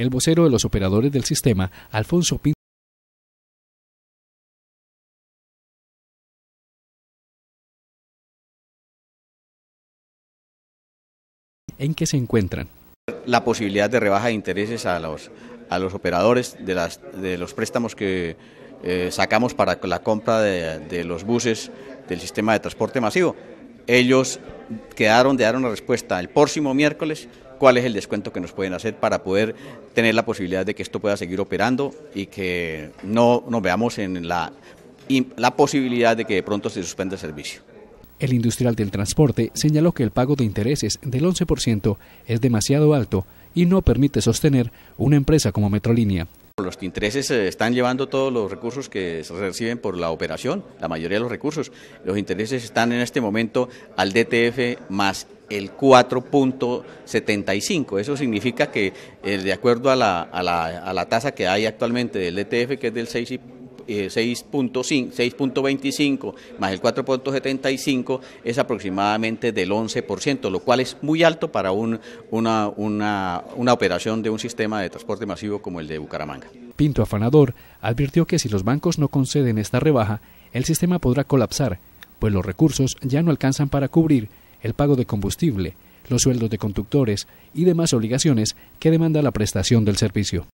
El vocero de los operadores del sistema, Alfonso Pinto, en qué se encuentran. La posibilidad de rebaja de intereses a los, a los operadores de, las, de los préstamos que eh, sacamos para la compra de, de, los buses del sistema de transporte masivo. Ellos quedaron de dar una respuesta el próximo miércoles cuál es el descuento que nos pueden hacer para poder tener la posibilidad de que esto pueda seguir operando y que no nos veamos en la, la posibilidad de que de pronto se suspenda el servicio. El industrial del transporte señaló que el pago de intereses del 11% es demasiado alto y no permite sostener una empresa como Metrolínea. Los intereses están llevando todos los recursos que se reciben por la operación, la mayoría de los recursos. Los intereses están en este momento al DTF más el 4.75. Eso significa que, eh, de acuerdo a la, tasa que hay actualmente del ETF, que es del 6 6.25 eh, más el 4.75 es aproximadamente del 11%, lo cual es muy alto para un, una, una operación de un sistema de transporte masivo como el de Bucaramanga. Pinto Afanador advirtió que si los bancos no conceden esta rebaja, el sistema podrá colapsar, pues los recursos ya no alcanzan para cubrir el pago de combustible, los sueldos de conductores y demás obligaciones que demanda la prestación del servicio.